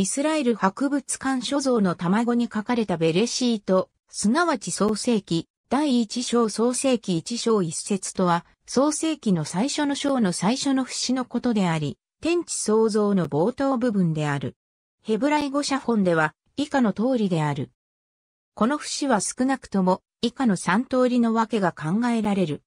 イスラエル博物館所蔵の卵に書かれたベレシート、すなわち創世記、第一章創世記一章一節とは、創世記の最初の章の最初の節のことであり、天地創造の冒頭部分である。ヘブライ語写本では、以下の通りである。この節は少なくとも、以下の3通りのわけが考えられる。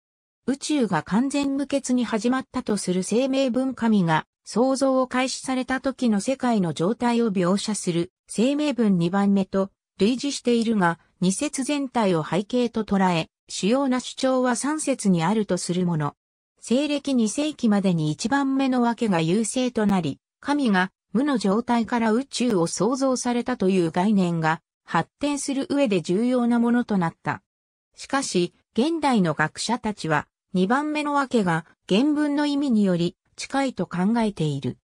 宇宙が完全無欠に始まったとする生命文化味が創造を開始された時の世界の状態を描写する生命文2番目と類似しているが、二節全体を背景と捉え、主要な主張は三節にあるとするもの。西暦2世紀までに一番目の訳が優勢となり、神が無の状態から宇宙を創造されたという概念が発展する上で重要なものとなった。しかし、現代の学者たちは、2番目の訳が原文の意味により近いと考えている。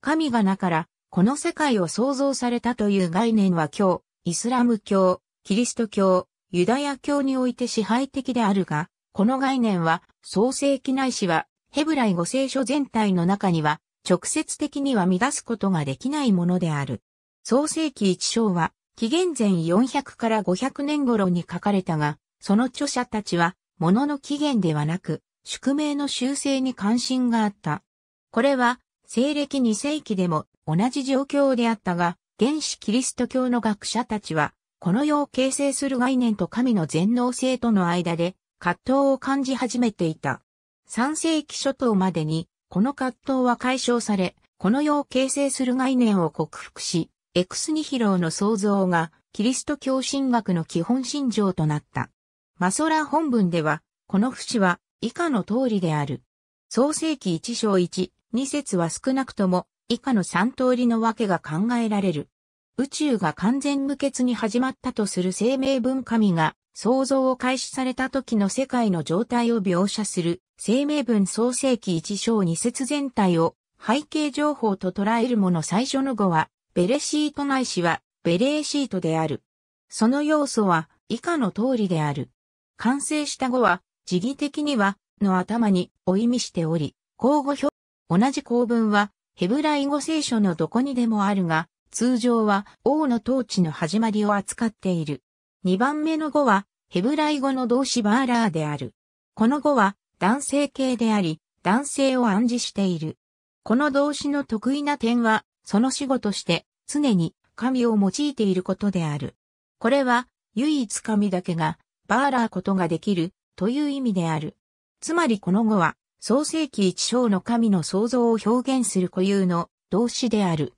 神がなから、この世界を創造されたという概念は今日、イスラム教、キリスト教、ユダヤ教において支配的であるが、この概念は、創世記ないは、ヘブライ語聖書全体の中には、直接的には乱すことができないものである。創世記一章は、紀元前400から500年頃に書かれたが、その著者たちは、ものの起源ではなく、宿命の修正に関心があった。これは、西暦2世紀でも同じ状況であったが、原始キリスト教の学者たちは、この世を形成する概念と神の全能性との間で葛藤を感じ始めていた。3世紀初頭までに、この葛藤は解消され、この世を形成する概念を克服し、エクスニヒローの創造がキリスト教神学の基本信条となった。マソラ本文では、この節は以下の通りである。創世紀1章1、二説は少なくとも以下の三通りの訳が考えられる。宇宙が完全無欠に始まったとする生命文神が創造を開始された時の世界の状態を描写する生命文創世記一章二節全体を背景情報と捉えるもの最初の語はベレシートないしはベレーシートである。その要素は以下の通りである。完成した語は、時義的には、の頭に、お意味しており、交互表同じ構文は、ヘブライ語聖書のどこにでもあるが、通常は王の統治の始まりを扱っている。2番目の語は、ヘブライ語の動詞バーラーである。この語は、男性形であり、男性を暗示している。この動詞の得意な点は、その死語として、常に神を用いていることである。これは、唯一神だけが、バーラーことができる、という意味である。つまりこの語は、創世記一章の神の創造を表現する固有の動詞である。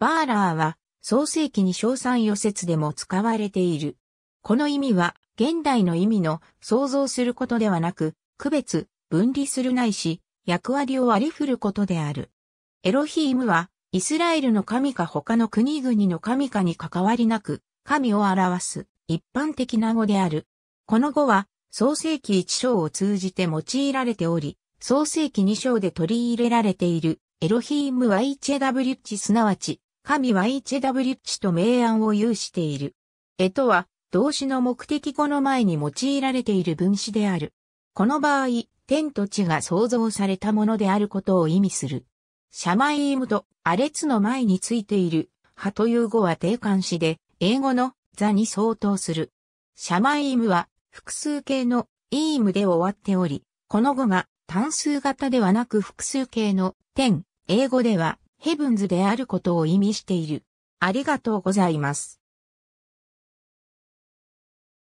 バーラーは創世記に称賛予説でも使われている。この意味は現代の意味の創造することではなく、区別、分離するないし、役割を割り振ることである。エロヒームは、イスラエルの神か他の国々の神かに関わりなく、神を表す一般的な語である。この語は、創世記一章を通じて用いられており、創世記2章で取り入れられている、エロヒームはリッチすなわち、神はリッチと明暗を有している。絵とは、動詞の目的語の前に用いられている分詞である。この場合、天と地が創造されたものであることを意味する。シャマイームとアレツの前についている、派という語は定冠詞で、英語の座に相当する。シャマイームは複数形のイームで終わっており、この語が単数型ではなく複数形の点、英語ではヘブンズであることを意味している。ありがとうございます。